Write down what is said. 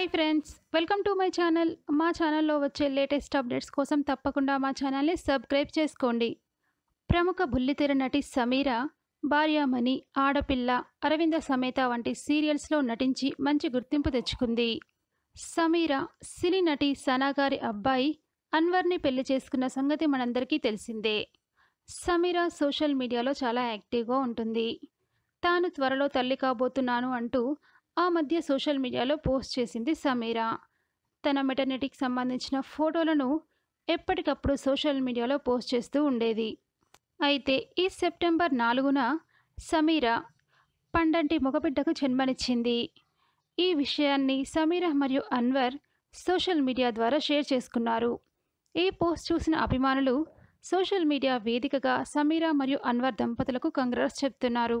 hi friends welcome to my channel మా ఛానల్లో వచ్చే లేటెస్ట్ అప్డేట్స్ కోసం తప్పకుండా మా ఛానల్ని సబ్స్క్రైబ్ చేసుకోండి ప్రముఖ బుల్లితెర నటి సమీర భార్యామణి ఆడపిల్ల అరవింద సమేత వంటి సీరియల్స్లో నటించి మంచి గుర్తింపు తెచ్చుకుంది సమీర సినీ నటి సనాగారి అబ్బాయి అన్వర్ని పెళ్లి చేసుకున్న సంగతి మనందరికీ తెలిసిందే సమీర సోషల్ మీడియాలో చాలా యాక్టివ్గా ఉంటుంది తాను త్వరలో తల్లి కాబోతున్నాను అంటూ ఆ మధ్య సోషల్ మీడియాలో పోస్ట్ చేసింది సమీరా తన మెటర్నిటీకి సంబంధించిన ఫోటోలను ఎప్పటికప్పుడు సోషల్ మీడియాలో పోస్ట్ చేస్తూ ఉండేది అయితే ఈ సెప్టెంబర్ నాలుగున సమీరా పండంటి మగబిడ్డకు జన్మనిచ్చింది ఈ విషయాన్ని సమీరా మరియు అన్వర్ సోషల్ మీడియా ద్వారా షేర్ చేసుకున్నారు ఈ పోస్ట్ చూసిన అభిమానులు సోషల్ మీడియా వేదికగా సమీరా మరియు అన్వర్ దంపతులకు కంగ్రెస్ చెప్తున్నారు